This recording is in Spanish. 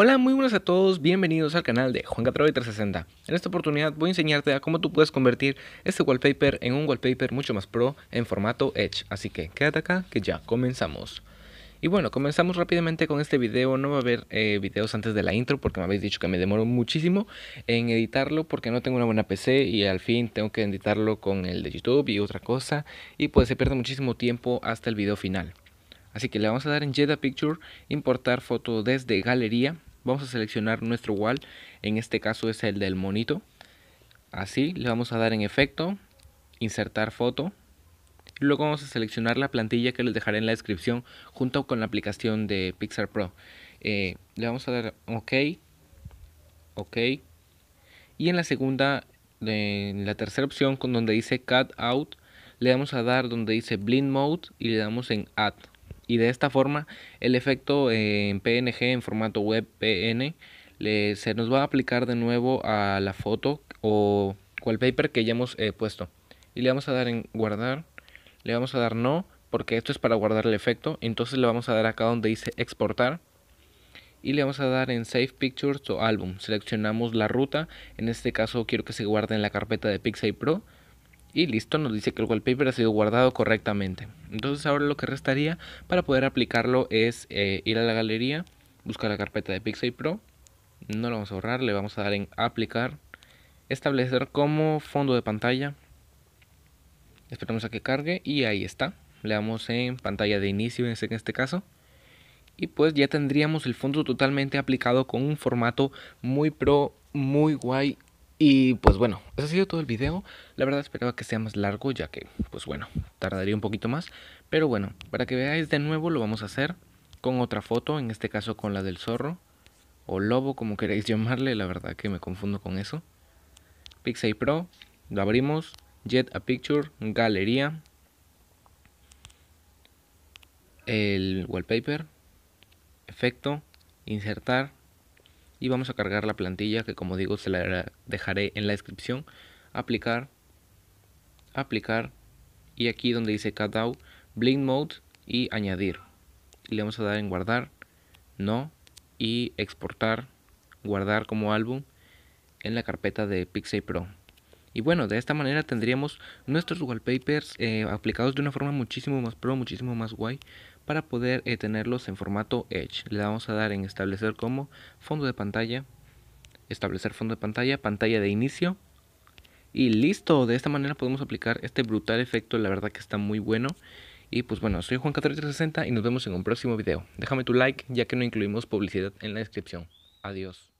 Hola, muy buenas a todos, bienvenidos al canal de Juan y 360. En esta oportunidad voy a enseñarte a cómo tú puedes convertir este wallpaper en un wallpaper mucho más pro en formato Edge, así que quédate acá que ya comenzamos. Y bueno, comenzamos rápidamente con este video, no va a haber eh, videos antes de la intro porque me habéis dicho que me demoro muchísimo en editarlo porque no tengo una buena PC y al fin tengo que editarlo con el de YouTube y otra cosa y pues se pierde muchísimo tiempo hasta el video final. Así que le vamos a dar en Jeda Picture, importar foto desde galería vamos a seleccionar nuestro wall, en este caso es el del monito. Así, le vamos a dar en efecto, insertar foto. luego vamos a seleccionar la plantilla que les dejaré en la descripción junto con la aplicación de Pixar Pro. Eh, le vamos a dar OK, OK. Y en la segunda, en la tercera opción con donde dice Cut Out, le vamos a dar donde dice Blind Mode y le damos en Add y de esta forma el efecto eh, en PNG en formato web PN se nos va a aplicar de nuevo a la foto o paper que ya hemos eh, puesto y le vamos a dar en guardar le vamos a dar no porque esto es para guardar el efecto entonces le vamos a dar acá donde dice exportar y le vamos a dar en Save Pictures o Album. Seleccionamos la ruta, en este caso quiero que se guarde en la carpeta de Pixel Pro y listo, nos dice que el wallpaper ha sido guardado correctamente. Entonces ahora lo que restaría para poder aplicarlo es eh, ir a la galería, buscar la carpeta de Pixel Pro, no lo vamos a borrar, le vamos a dar en aplicar, establecer como fondo de pantalla, esperamos a que cargue y ahí está, le damos en pantalla de inicio en este, este caso y pues ya tendríamos el fondo totalmente aplicado con un formato muy pro, muy guay, y pues bueno, eso ha sido todo el video. La verdad esperaba que sea más largo, ya que, pues bueno, tardaría un poquito más. Pero bueno, para que veáis de nuevo lo vamos a hacer con otra foto, en este caso con la del zorro. O lobo, como queréis llamarle, la verdad que me confundo con eso. Pixel Pro, lo abrimos. Jet a Picture, Galería. El wallpaper. Efecto, insertar y vamos a cargar la plantilla que como digo se la dejaré en la descripción aplicar aplicar y aquí donde dice cutout blink mode y añadir y le vamos a dar en guardar no y exportar guardar como álbum en la carpeta de Pixel Pro y bueno, de esta manera tendríamos nuestros wallpapers eh, aplicados de una forma muchísimo más pro, muchísimo más guay, para poder eh, tenerlos en formato Edge. Le vamos a dar en establecer como fondo de pantalla, establecer fondo de pantalla, pantalla de inicio y listo. De esta manera podemos aplicar este brutal efecto, la verdad que está muy bueno. Y pues bueno, soy Juan 360 y nos vemos en un próximo video. Déjame tu like ya que no incluimos publicidad en la descripción. Adiós.